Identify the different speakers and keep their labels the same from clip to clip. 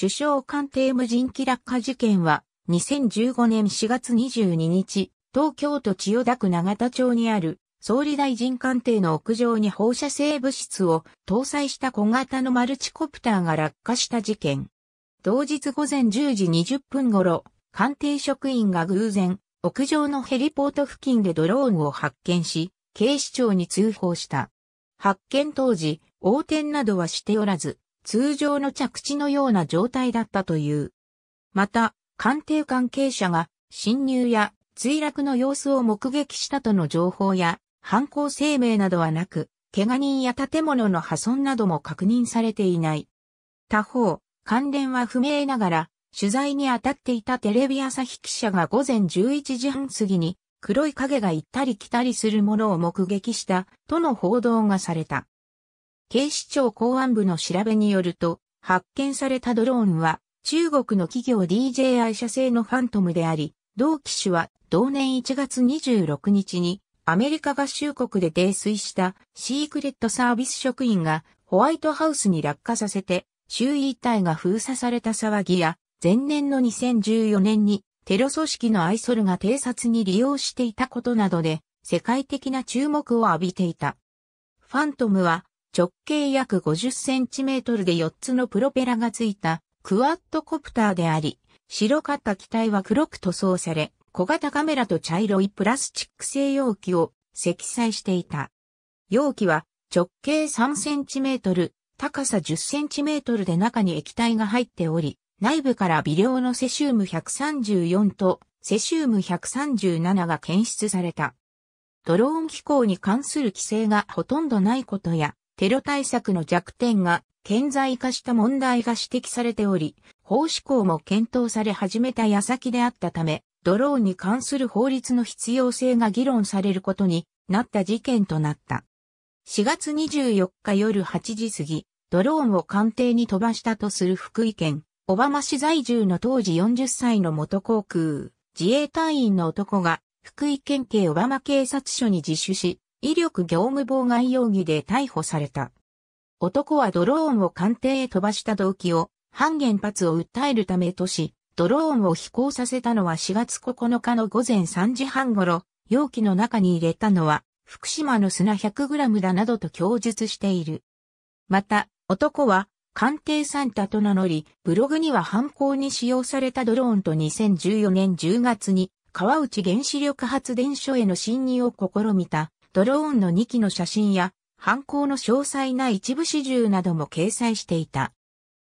Speaker 1: 首相官邸無人機落下事件は、2015年4月22日、東京都千代田区長田町にある総理大臣官邸の屋上に放射性物質を搭載した小型のマルチコプターが落下した事件。同日午前10時20分頃、官邸職員が偶然、屋上のヘリポート付近でドローンを発見し、警視庁に通報した。発見当時、横転などはしておらず、通常の着地のような状態だったという。また、官邸関係者が侵入や墜落の様子を目撃したとの情報や犯行声明などはなく、怪我人や建物の破損なども確認されていない。他方、関連は不明ながら、取材に当たっていたテレビ朝日記者が午前11時半過ぎに黒い影が行ったり来たりするものを目撃したとの報道がされた。警視庁公安部の調べによると、発見されたドローンは、中国の企業 DJI 社製のファントムであり、同機種は同年1月26日にアメリカ合衆国で泥酔したシークレットサービス職員がホワイトハウスに落下させて周囲一帯が封鎖された騒ぎや前年の2014年にテロ組織のアイソルが偵察に利用していたことなどで世界的な注目を浴びていた。ファントムは直径約 50cm で4つのプロペラがついたクワッドコプターであり、白かった機体は黒く塗装され、小型カメラと茶色いプラスチック製容器を積載していた。容器は直径 3cm、高さ 10cm で中に液体が入っており、内部から微量のセシウム134とセシウム137が検出された。ドローン機構に関する規制がほとんどないことや、テロ対策の弱点が顕在化した問題が指摘されており、法施行も検討され始めた矢先であったため、ドローンに関する法律の必要性が議論されることになった事件となった。4月24日夜8時過ぎ、ドローンを官邸に飛ばしたとする福井県、小浜市在住の当時40歳の元航空、自衛隊員の男が、福井県警小浜警察署に自首し、威力業務妨害容疑で逮捕された。男はドローンを官邸へ飛ばした動機を半原発を訴えるためとし、ドローンを飛行させたのは4月9日の午前3時半頃、容器の中に入れたのは福島の砂 100g だなどと供述している。また、男は官邸サンタと名乗り、ブログには犯行に使用されたドローンと2014年10月に川内原子力発電所への侵入を試みたドローンの2機の写真や、犯行の詳細な一部始終なども掲載していた。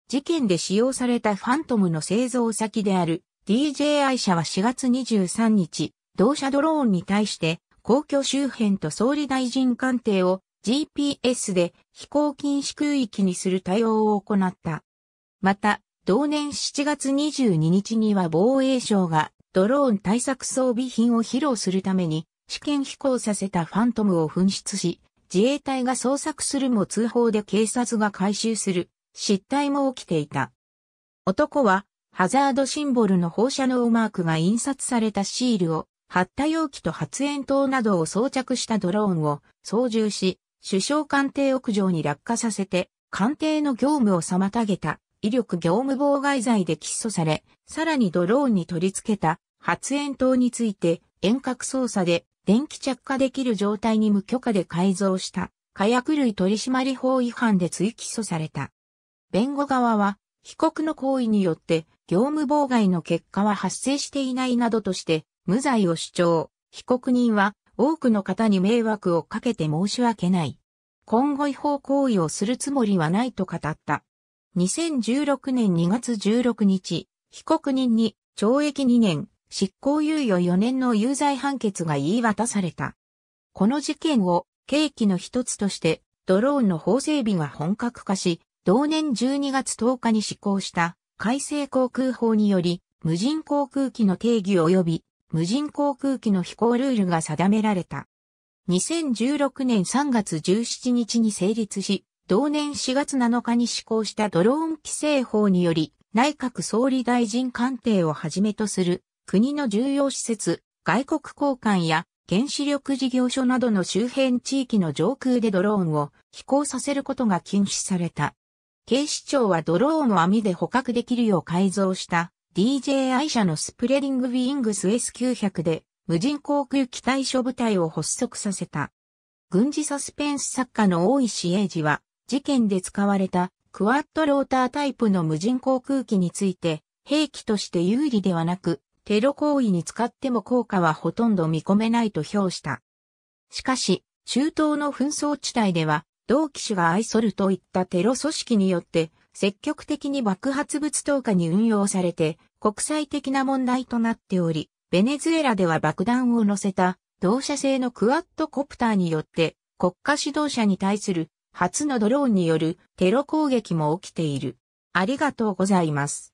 Speaker 1: 事件で使用されたファントムの製造先である DJI 社は4月23日、同社ドローンに対して皇居周辺と総理大臣官邸を GPS で飛行禁止空域にする対応を行った。また、同年7月22日には防衛省がドローン対策装備品を披露するために試験飛行させたファントムを紛失し、自衛隊が捜索するも通報で警察が回収する、失態も起きていた。男は、ハザードシンボルの放射能マークが印刷されたシールを、貼った容器と発煙筒などを装着したドローンを操縦し、首相官邸屋上に落下させて、官邸の業務を妨げた威力業務妨害罪で起訴され、さらにドローンに取り付けた発煙筒について遠隔操作で電気着火できる状態に無許可で改造した火薬類取締法違反で追起訴された。弁護側は被告の行為によって業務妨害の結果は発生していないなどとして無罪を主張。被告人は多くの方に迷惑をかけて申し訳ない。今後違法行為をするつもりはないと語った。2016年2月16日、被告人に懲役2年、執行猶予4年の有罪判決が言い渡された。この事件を契機の一つとして、ドローンの法整備が本格化し、同年12月10日に施行した改正航空法により、無人航空機の定義及び無人航空機の飛行ルールが定められた。2016年3月17日に成立し、同年4月7日に施行したドローン規制法により、内閣総理大臣官邸をはじめとする国の重要施設、外国交換や原子力事業所などの周辺地域の上空でドローンを飛行させることが禁止された。警視庁はドローンを網で捕獲できるよう改造した DJI 社のスプレディングウィングス S900 で無人航空機対処部隊を発足させた。軍事サスペンス作家の大石英二は事件で使われたクワッドロータータイプの無人航空機について兵器として有利ではなくテロ行為に使っても効果はほとんど見込めないと評した。しかし、中東の紛争地帯では、同機種が愛するといったテロ組織によって、積極的に爆発物投下に運用されて、国際的な問題となっており、ベネズエラでは爆弾を乗せた、同社製のクワッドコプターによって、国家指導者に対する初のドローンによるテロ攻撃も起きている。ありがとうございます。